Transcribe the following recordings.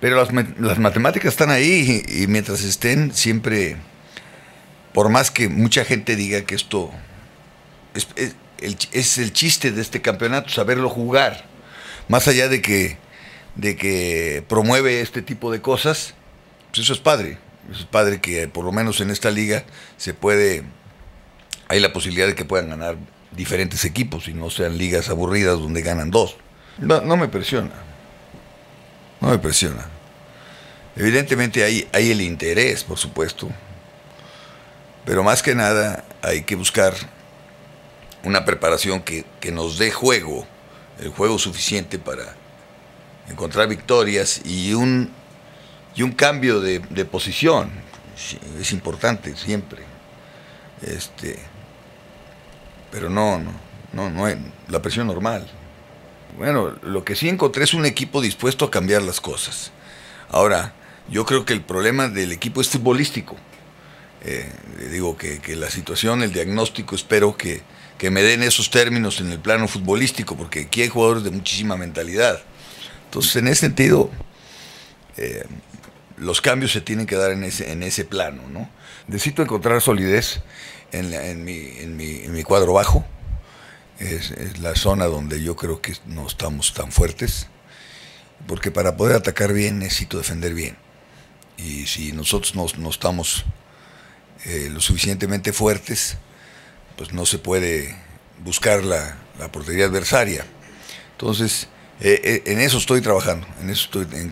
Pero las, las matemáticas están ahí y, mientras estén, siempre, por más que mucha gente diga que esto es, el, es el chiste de este campeonato, saberlo jugar, más allá de que, de que promueve este tipo de cosas, pues eso es padre. es padre que por lo menos en esta liga se puede, hay la posibilidad de que puedan ganar diferentes equipos y no sean ligas aburridas donde ganan dos. no me presiona. No me presiona. Evidentemente hay, hay el interés, por supuesto, pero más que nada hay que buscar una preparación que, nos dé juego, el juego suficiente para encontrar victorias y un, y un cambio de, posición. Es importante siempre. Este, pero no, no, no, no, la presión normal. Bueno, lo que sí encontré es un equipo dispuesto a cambiar las cosas. Ahora, yo creo que el problema del equipo es futbolístico. Eh, digo que, la situación, el diagnóstico, espero que, me den esos términos en el plano futbolístico, porque aquí hay jugadores de muchísima mentalidad. Entonces, en ese sentido, eh, los cambios se tienen que dar en ese, en ese plano. ¿no? Necesito encontrar solidez en mi cuadro bajo es, la zona donde yo creo que no estamos tan fuertes, porque para poder atacar bien necesito defender bien. Y si nosotros no, estamos eh, lo suficientemente fuertes, pues no se puede buscar la, la portería adversaria. Entonces, eh, eh, en eso estoy trabajando, en eso estoy, en,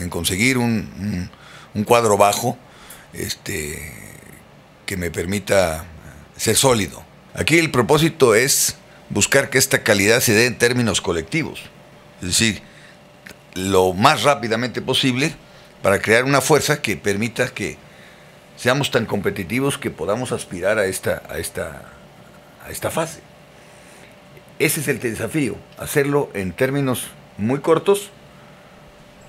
en, conseguir un, un, cuadro bajo este, que me permita ser sólido. Aquí el propósito es buscar que esta calidad se dé en términos colectivos, es decir, lo más rápidamente posible para crear una fuerza que permita que seamos tan competitivos que podamos aspirar a esta, a esta, a esta fase. Ese es el desafío, hacerlo en términos muy cortos,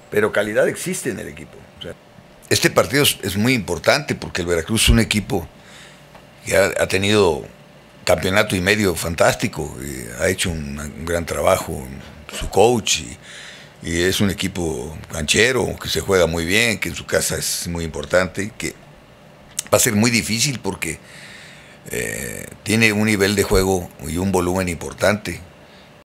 pero calidad existe en el equipo. este partido es, muy importante porque el Veracruz es un equipo que ha tenido campeonato y medio fantástico, ha hecho un, gran trabajo su coach y, es un equipo canchero que se juega muy bien, que en su casa es muy importante, que va a ser muy difícil porque eh, tiene un nivel de juego y un volumen importante